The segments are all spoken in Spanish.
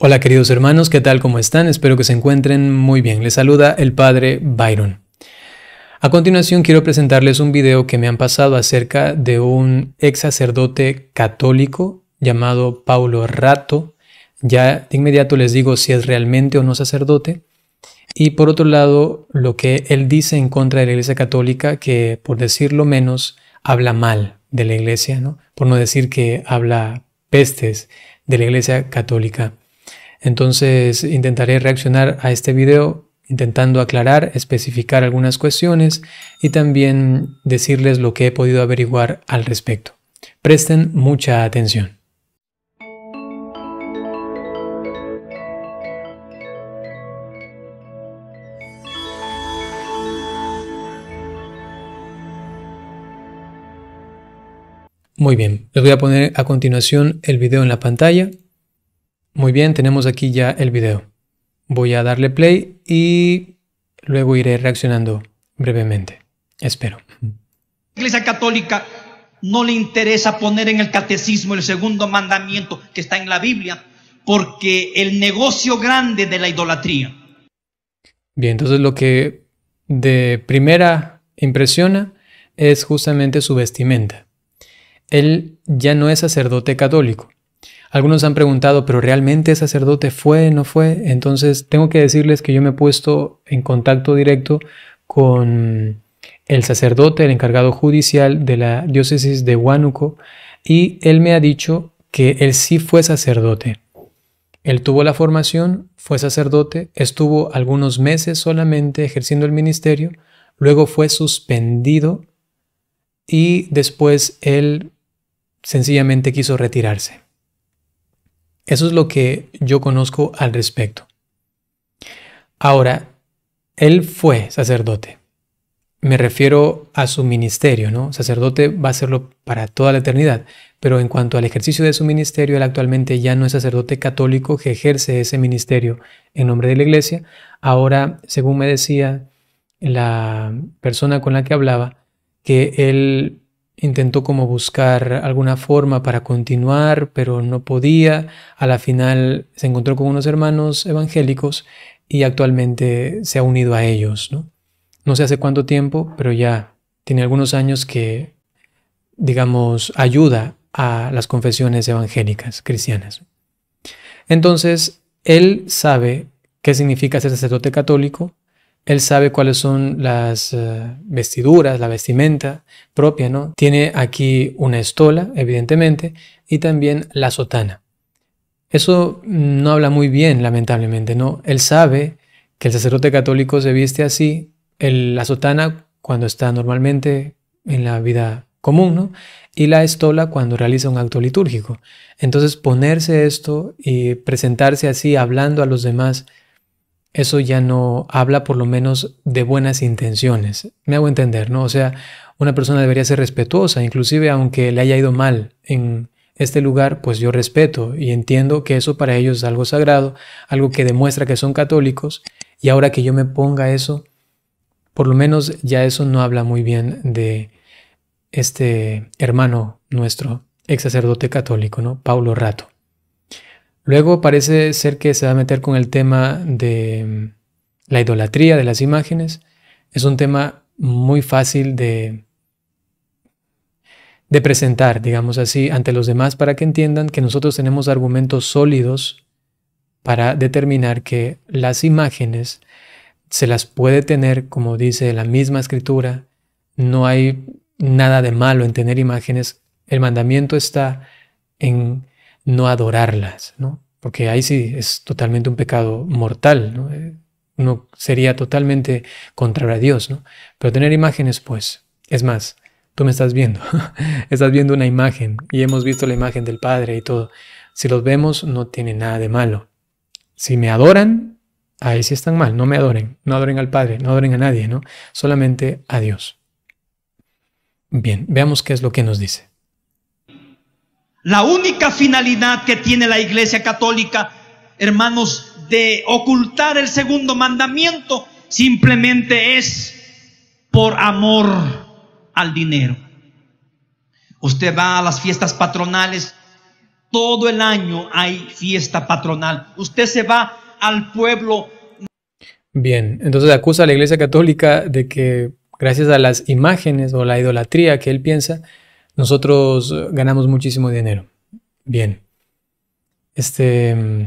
Hola queridos hermanos, ¿qué tal? ¿Cómo están? Espero que se encuentren muy bien. Les saluda el Padre Byron. A continuación quiero presentarles un video que me han pasado acerca de un ex sacerdote católico llamado Paulo Rato. Ya de inmediato les digo si es realmente o no sacerdote. Y por otro lado, lo que él dice en contra de la Iglesia Católica, que por decirlo menos, habla mal de la Iglesia, ¿no? por no decir que habla pestes de la Iglesia Católica. Entonces intentaré reaccionar a este video intentando aclarar, especificar algunas cuestiones y también decirles lo que he podido averiguar al respecto. Presten mucha atención. Muy bien, les voy a poner a continuación el video en la pantalla muy bien, tenemos aquí ya el video. Voy a darle play y luego iré reaccionando brevemente. Espero. La Iglesia Católica no le interesa poner en el catecismo el segundo mandamiento que está en la Biblia, porque el negocio grande de la idolatría. Bien, entonces lo que de primera impresiona es justamente su vestimenta. Él ya no es sacerdote católico, algunos han preguntado, pero ¿realmente sacerdote fue, no fue? Entonces tengo que decirles que yo me he puesto en contacto directo con el sacerdote, el encargado judicial de la diócesis de Huánuco, y él me ha dicho que él sí fue sacerdote. Él tuvo la formación, fue sacerdote, estuvo algunos meses solamente ejerciendo el ministerio, luego fue suspendido y después él sencillamente quiso retirarse. Eso es lo que yo conozco al respecto. Ahora, él fue sacerdote. Me refiero a su ministerio, ¿no? Sacerdote va a serlo para toda la eternidad, pero en cuanto al ejercicio de su ministerio, él actualmente ya no es sacerdote católico que ejerce ese ministerio en nombre de la iglesia. Ahora, según me decía la persona con la que hablaba, que él intentó como buscar alguna forma para continuar, pero no podía. A la final se encontró con unos hermanos evangélicos y actualmente se ha unido a ellos. No, sé hace cuánto tiempo, pero ya tiene algunos años que, digamos, ayuda a las confesiones evangélicas cristianas. Entonces, él sabe qué significa ser sacerdote católico él sabe cuáles son las eh, vestiduras, la vestimenta propia, ¿no? Tiene aquí una estola, evidentemente, y también la sotana. Eso no habla muy bien, lamentablemente, ¿no? Él sabe que el sacerdote católico se viste así, la sotana cuando está normalmente en la vida común, ¿no? Y la estola cuando realiza un acto litúrgico. Entonces, ponerse esto y presentarse así hablando a los demás eso ya no habla por lo menos de buenas intenciones. Me hago entender, ¿no? O sea, una persona debería ser respetuosa, inclusive aunque le haya ido mal en este lugar, pues yo respeto y entiendo que eso para ellos es algo sagrado, algo que demuestra que son católicos, y ahora que yo me ponga eso, por lo menos ya eso no habla muy bien de este hermano nuestro, ex sacerdote católico, ¿no? Paulo Rato. Luego parece ser que se va a meter con el tema de mm, la idolatría de las imágenes. Es un tema muy fácil de, de presentar, digamos así, ante los demás para que entiendan que nosotros tenemos argumentos sólidos para determinar que las imágenes se las puede tener, como dice la misma escritura, no hay nada de malo en tener imágenes, el mandamiento está en no adorarlas, ¿no? Porque ahí sí es totalmente un pecado mortal, ¿no? Eh, sería totalmente contrario a Dios, ¿no? Pero tener imágenes, pues, es más, tú me estás viendo, estás viendo una imagen y hemos visto la imagen del Padre y todo. Si los vemos, no tiene nada de malo. Si me adoran, ahí sí están mal, no me adoren, no adoren al Padre, no adoren a nadie, ¿no? Solamente a Dios. Bien, veamos qué es lo que nos dice. La única finalidad que tiene la Iglesia Católica, hermanos, de ocultar el segundo mandamiento simplemente es por amor al dinero. Usted va a las fiestas patronales, todo el año hay fiesta patronal. Usted se va al pueblo. Bien, entonces acusa a la Iglesia Católica de que gracias a las imágenes o la idolatría que él piensa, nosotros eh, ganamos muchísimo dinero. Bien. Este, mm,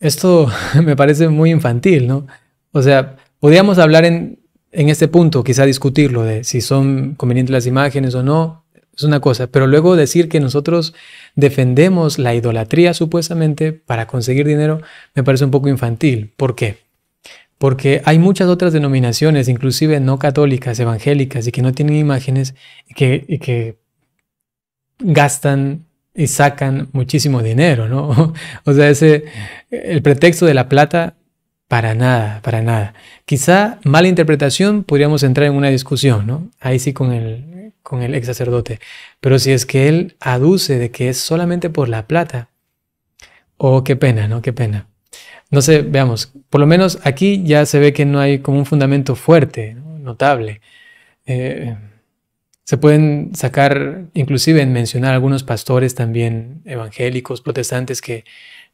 esto me parece muy infantil, ¿no? O sea, podríamos hablar en, este punto, quizá discutirlo de si son convenientes las imágenes o no, es una cosa, pero luego decir que nosotros defendemos la idolatría supuestamente para conseguir dinero me parece un poco infantil. ¿Por qué? Porque hay muchas otras denominaciones, inclusive no católicas, evangélicas, y que no tienen imágenes que, y que gastan y sacan muchísimo dinero, ¿no? O sea, ese, el pretexto de la plata, para nada, para nada. Quizá mala interpretación, podríamos entrar en una discusión, ¿no? Ahí sí con el, con el ex sacerdote. Pero si es que él aduce de que es solamente por la plata, oh, qué pena, ¿no? Qué pena. No sé, veamos, por lo menos aquí ya se ve que no hay como un fundamento fuerte, notable. Eh, se pueden sacar, inclusive en mencionar algunos pastores también evangélicos, protestantes que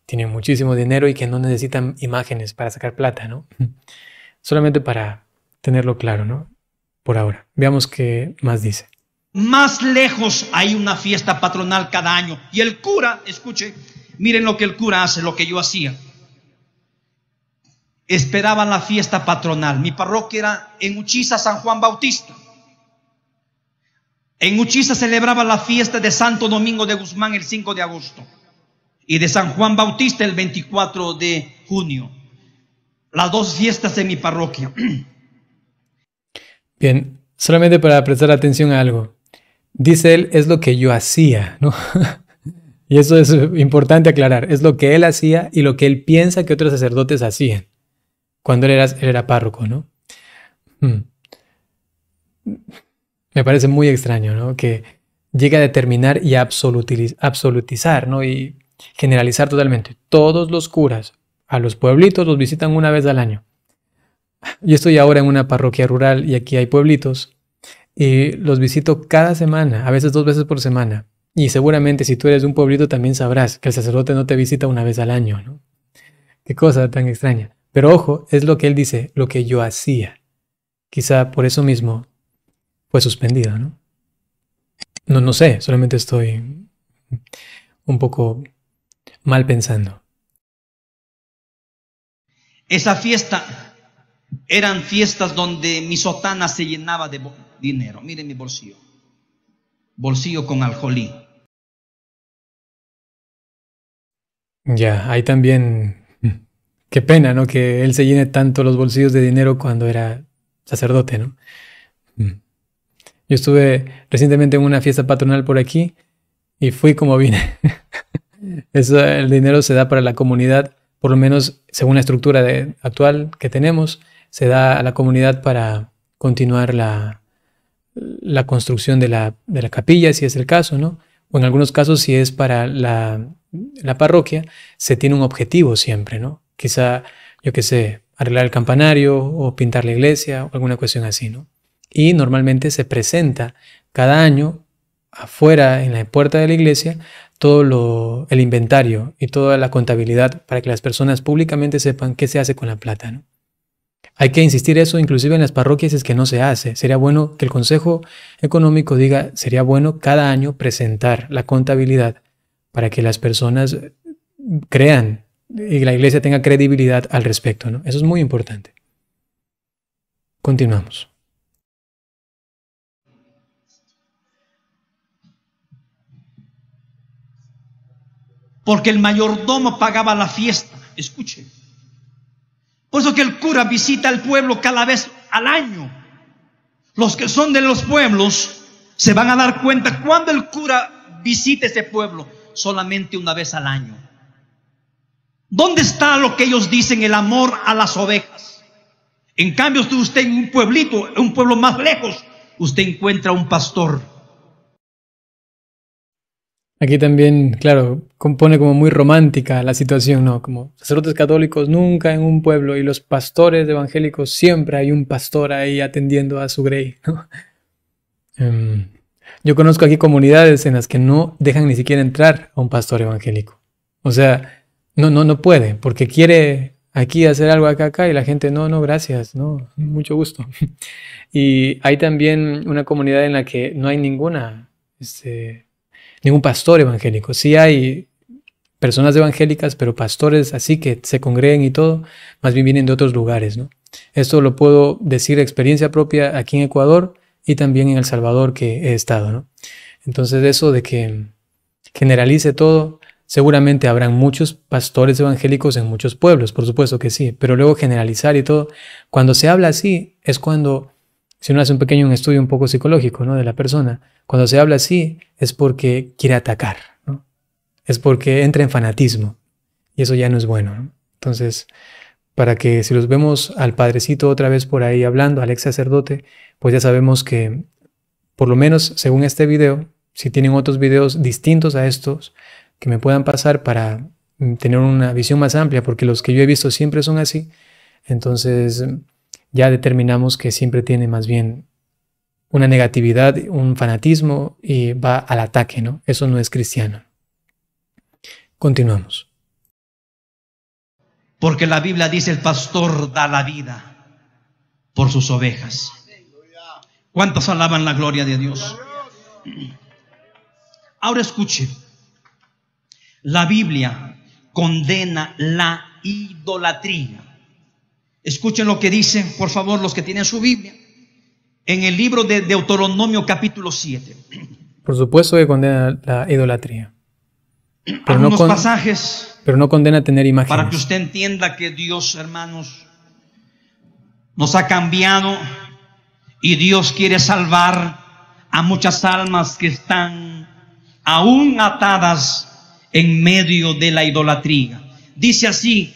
tienen muchísimo dinero y que no necesitan imágenes para sacar plata, ¿no? Solamente para tenerlo claro, ¿no? Por ahora. Veamos qué más dice. Más lejos hay una fiesta patronal cada año y el cura, escuche, miren lo que el cura hace, lo que yo hacía. Esperaban la fiesta patronal. Mi parroquia era en Uchiza, San Juan Bautista. En Uchiza celebraba la fiesta de Santo Domingo de Guzmán el 5 de agosto y de San Juan Bautista el 24 de junio. Las dos fiestas de mi parroquia. Bien, solamente para prestar atención a algo. Dice él, es lo que yo hacía, ¿no? y eso es importante aclarar, es lo que él hacía y lo que él piensa que otros sacerdotes hacían cuando él era, párroco, ¿no? Hmm. Me parece muy extraño, ¿no? Que llegue a determinar y absolutizar, ¿no? Y generalizar totalmente. Todos los curas a los pueblitos los visitan una vez al año. Yo estoy ahora en una parroquia rural y aquí hay pueblitos y los visito cada semana, a veces dos veces por semana. Y seguramente si tú eres de un pueblito también sabrás que el sacerdote no te visita una vez al año, ¿no? Qué cosa tan extraña. Pero ojo, es lo que él dice, lo que yo hacía. Quizá por eso mismo fue suspendida, ¿no? No, no sé, solamente estoy un poco mal pensando. Esa fiesta eran fiestas donde mi sotana se llenaba de dinero. Miren mi bolsillo. Bolsillo con aljolí. Ya, ahí también. Qué pena, ¿no? Que él se llene tanto los bolsillos de dinero cuando era sacerdote, ¿no? Yo estuve recientemente en una fiesta patronal por aquí y fui como vine. Eso, el dinero se da para la comunidad, por lo menos según la estructura actual que tenemos, se da a la comunidad para continuar la, construcción de la, capilla, si es el caso, ¿no? O en algunos casos, si es para la, la parroquia, se tiene un objetivo siempre, ¿no? Quizá, yo qué sé, arreglar el campanario o pintar la iglesia o alguna cuestión así, ¿no? y normalmente se presenta cada año afuera en la puerta de la iglesia todo el inventario y toda la contabilidad para que las personas públicamente sepan qué se hace con la plata. Hay que insistir eso inclusive en las parroquias es que no se hace. Sería bueno que el Consejo Económico diga, sería bueno cada año presentar la contabilidad para que las personas crean y la iglesia tenga credibilidad al respecto. Eso es muy importante. Continuamos. porque el mayordomo pagaba la fiesta. Escuche. Por eso que el cura visita al pueblo cada vez al año. Los que son de los pueblos se van a dar cuenta cuando el cura visita ese pueblo, solamente una vez al año. ¿Dónde está lo que ellos dicen el amor a las ovejas? En cambio, usted en un pueblito, en un pueblo más lejos, usted encuentra un pastor Aquí también, claro, compone como muy romántica la situación, ¿no? Como sacerdotes católicos nunca en un pueblo y los pastores evangélicos siempre hay un pastor ahí atendiendo a su grey, ¿no? Em, yo conozco aquí comunidades en las que no dejan ni siquiera entrar a un pastor evangélico. O sea, no, no, no puede, porque quiere aquí hacer algo acá, acá, y la gente, no, no, gracias, no, mucho gusto. y hay también una comunidad en la que no hay ninguna, este, ningún pastor evangélico. Sí hay personas evangélicas, pero pastores así que se congreguen y todo, más bien vienen de otros lugares, ¿no? Esto lo puedo decir de experiencia propia aquí en Ecuador y también en El Salvador que he estado, Entonces eso de que generalice todo, seguramente habrán muchos pastores evangélicos en muchos pueblos, por supuesto que sí, pero luego generalizar y todo, cuando se habla así es cuando si uno hace un pequeño estudio un poco psicológico ¿no? de la persona, cuando se habla así es porque quiere atacar, ¿no? es porque entra en fanatismo y eso ya no es bueno. Entonces, para que si los vemos al padrecito otra vez por ahí hablando, al ex sacerdote, pues ya sabemos que, por lo menos según este video, si tienen otros videos distintos a estos, que me puedan pasar para mm, tener una visión más amplia, porque los que yo he visto siempre son así, entonces ya determinamos que siempre tiene más bien una negatividad, un fanatismo y va al ataque, ¿no? Eso no es cristiano. Continuamos. Porque la Biblia dice el pastor da la vida por sus ovejas. ¿Cuántos alaban la gloria de Dios? Ahora escuche. La Biblia condena la idolatría. Escuchen lo que dicen, por favor, los que tienen su Biblia, en el libro de Deuteronomio capítulo 7. Por supuesto que condena la idolatría. Pero Algunos no pasajes. Pero no condena tener imágenes. Para que usted entienda que Dios, hermanos, nos ha cambiado y Dios quiere salvar a muchas almas que están aún atadas en medio de la idolatría. Dice así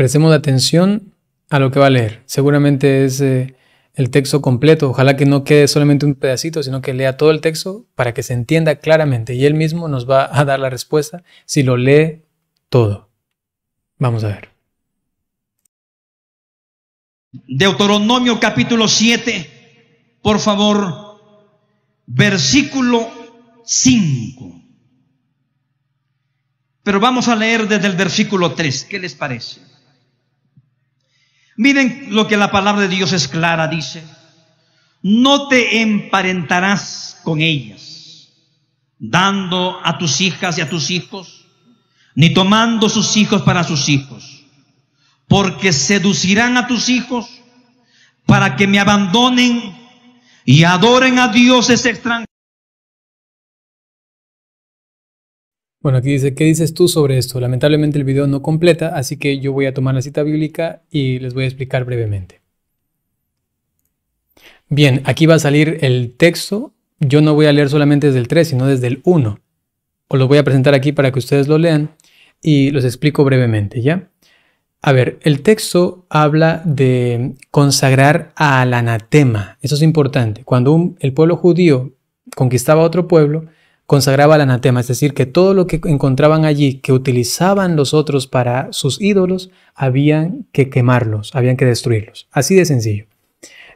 Prestemos atención a lo que va a leer. Seguramente es eh, el texto completo. Ojalá que no quede solamente un pedacito, sino que lea todo el texto para que se entienda claramente. Y él mismo nos va a dar la respuesta si lo lee todo. Vamos a ver. Deuteronomio capítulo 7, por favor, versículo 5. Pero vamos a leer desde el versículo 3. ¿Qué les parece? Miren lo que la palabra de Dios es clara, dice, no te emparentarás con ellas, dando a tus hijas y a tus hijos, ni tomando sus hijos para sus hijos, porque seducirán a tus hijos para que me abandonen y adoren a dioses extranjeros Bueno, aquí dice, ¿qué dices tú sobre esto? Lamentablemente el video no completa, así que yo voy a tomar la cita bíblica y les voy a explicar brevemente. Bien, aquí va a salir el texto. Yo no voy a leer solamente desde el 3, sino desde el 1. Os lo voy a presentar aquí para que ustedes lo lean y los explico brevemente, ¿ya? A ver, el texto habla de consagrar al anatema. Eso es importante. Cuando el pueblo judío conquistaba otro pueblo, consagraba al anatema, es decir, que todo lo que encontraban allí, que utilizaban los otros para sus ídolos, habían que quemarlos, habían que destruirlos. Así de sencillo.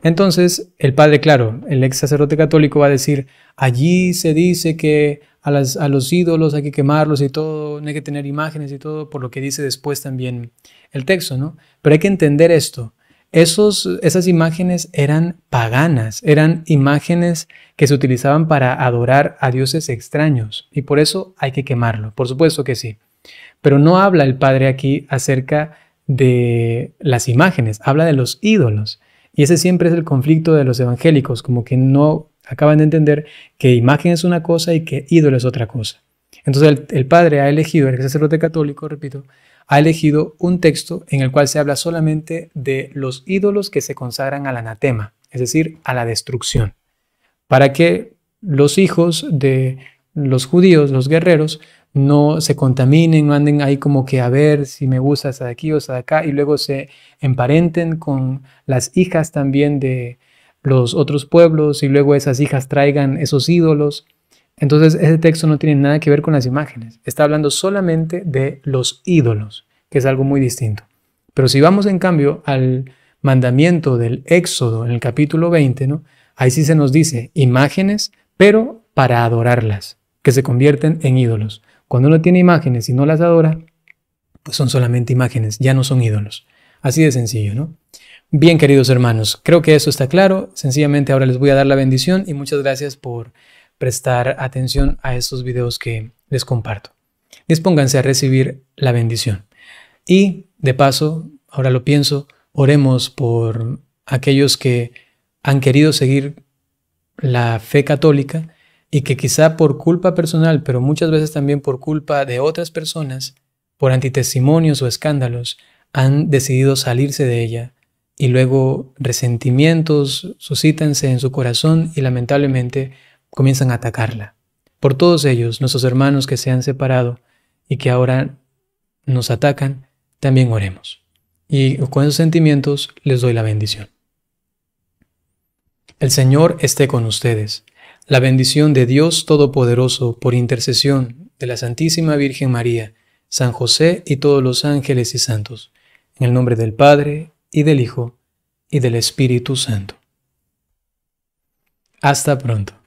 Entonces, el padre, claro, el ex sacerdote católico va a decir, allí se dice que a, los ídolos hay que quemarlos y todo, no hay que tener imágenes y todo, por lo que dice después también el texto, ¿no? Pero hay que entender esto, esas imágenes eran paganas, eran imágenes que se utilizaban para adorar a dioses extraños y por eso hay que quemarlo, por supuesto que sí. Pero no habla el padre aquí acerca de las imágenes, habla de los ídolos. Y ese siempre es el conflicto de los evangélicos, como que no acaban de entender que imagen es una cosa y que ídolo es otra cosa. Entonces el, el padre ha elegido, el sacerdote católico, repito, ha elegido un texto en el cual se habla solamente de los ídolos que se consagran al anatema, es decir, a la destrucción, para que los hijos de los judíos, los guerreros, no se contaminen, no anden ahí como que a ver si me gusta esa de aquí o esa de acá, y luego se emparenten con las hijas también de los otros pueblos, y luego esas hijas traigan esos ídolos entonces, ese texto no tiene nada que ver con las imágenes. Está hablando solamente de los ídolos, que es algo muy distinto. Pero si vamos, en cambio, al mandamiento del Éxodo en el capítulo 20, ¿no? ahí sí se nos dice imágenes, pero para adorarlas, que se convierten en ídolos. Cuando uno tiene imágenes y no las adora, pues son solamente imágenes, ya no son ídolos. Así de sencillo, ¿no? Bien, queridos hermanos, creo que eso está claro. Sencillamente ahora les voy a dar la bendición y muchas gracias por prestar atención a estos videos que les comparto. Dispónganse a recibir la bendición. Y de paso, ahora lo pienso, oremos por aquellos que han querido seguir la fe católica y que quizá por culpa personal, pero muchas veces también por culpa de otras personas, por antitestimonios o escándalos, han decidido salirse de ella y luego resentimientos suscítanse en su corazón y lamentablemente comienzan a atacarla. Por todos ellos, nuestros hermanos que se han separado y que ahora nos atacan, también oremos. Y con esos sentimientos les doy la bendición. El Señor esté con ustedes. La bendición de Dios Todopoderoso por intercesión de la Santísima Virgen María, San José y todos los ángeles y santos. En el nombre del Padre, y del Hijo, y del Espíritu Santo. Hasta pronto.